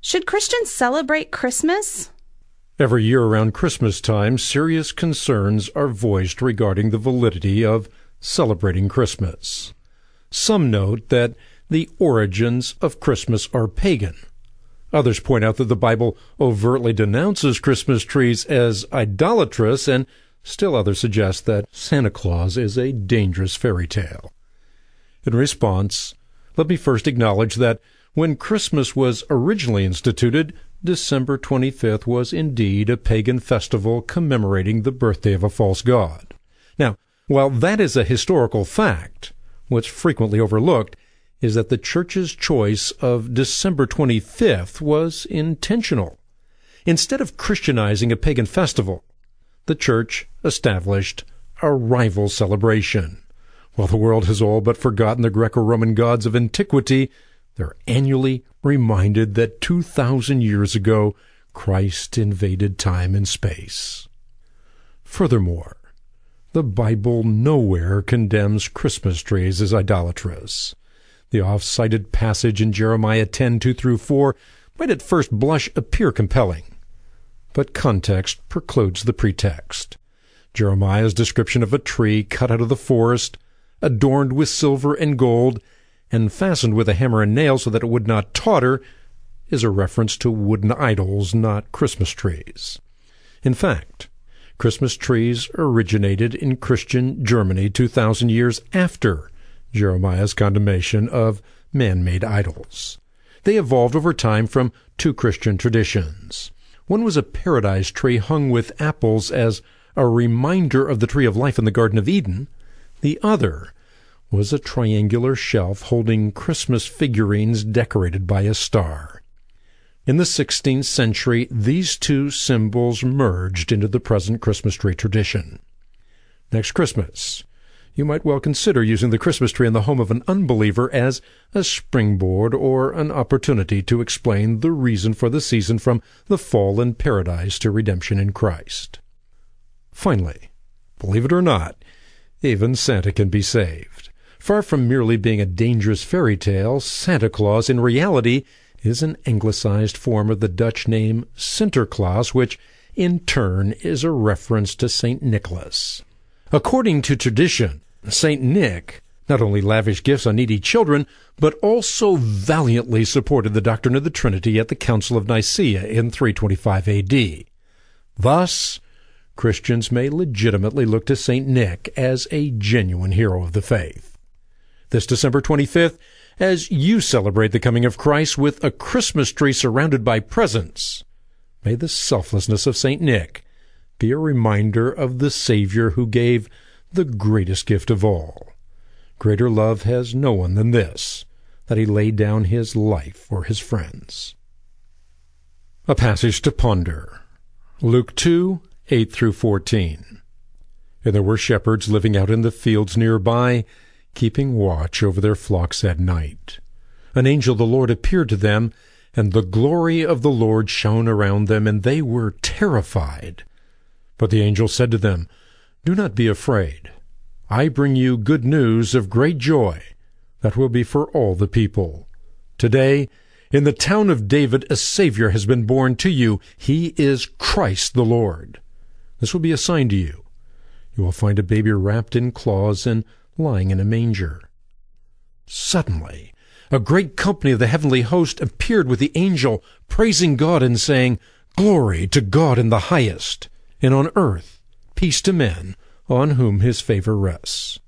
Should Christians celebrate Christmas? Every year around Christmas time, serious concerns are voiced regarding the validity of celebrating Christmas. Some note that the origins of Christmas are pagan. Others point out that the Bible overtly denounces Christmas trees as idolatrous, and still others suggest that Santa Claus is a dangerous fairy tale. In response, let me first acknowledge that when Christmas was originally instituted, December 25th was indeed a pagan festival commemorating the birthday of a false god. Now, while that is a historical fact, what's frequently overlooked is that the church's choice of December 25th was intentional. Instead of Christianizing a pagan festival, the church established a rival celebration. While the world has all but forgotten the Greco Roman gods of antiquity, they're annually reminded that 2,000 years ago, Christ invaded time and space. Furthermore, the Bible nowhere condemns Christmas trees as idolatrous. The oft-cited passage in Jeremiah 10, 2 through 4 might at first blush appear compelling, but context precludes the pretext. Jeremiah's description of a tree cut out of the forest, adorned with silver and gold, and fastened with a hammer and nail so that it would not totter, is a reference to wooden idols, not Christmas trees. In fact, Christmas trees originated in Christian Germany 2,000 years after Jeremiah's condemnation of man made idols. They evolved over time from two Christian traditions. One was a paradise tree hung with apples as a reminder of the tree of life in the Garden of Eden. The other was a triangular shelf holding Christmas figurines decorated by a star. In the 16th century, these two symbols merged into the present Christmas tree tradition. Next Christmas, you might well consider using the Christmas tree in the home of an unbeliever as a springboard or an opportunity to explain the reason for the season from the fall in paradise to redemption in Christ. Finally, believe it or not, even Santa can be saved. Far from merely being a dangerous fairy tale, Santa Claus in reality is an anglicized form of the Dutch name Sinterklaas, which in turn is a reference to St. Nicholas. According to tradition, St. Nick not only lavished gifts on needy children, but also valiantly supported the doctrine of the Trinity at the Council of Nicaea in 325 AD. Thus, Christians may legitimately look to St. Nick as a genuine hero of the faith this December 25th as you celebrate the coming of Christ with a Christmas tree surrounded by presents. May the selflessness of St. Nick be a reminder of the Savior who gave the greatest gift of all. Greater love has no one than this, that he laid down his life for his friends. A passage to ponder. Luke 2, 8 through 14. And there were shepherds living out in the fields nearby, keeping watch over their flocks at night. An angel of the Lord appeared to them, and the glory of the Lord shone around them, and they were terrified. But the angel said to them, Do not be afraid. I bring you good news of great joy that will be for all the people. Today, in the town of David, a Savior has been born to you. He is Christ the Lord. This will be a sign to you. You will find a baby wrapped in cloths and lying in a manger. Suddenly, a great company of the heavenly host appeared with the angel, praising God and saying, Glory to God in the highest, and on earth peace to men on whom his favor rests.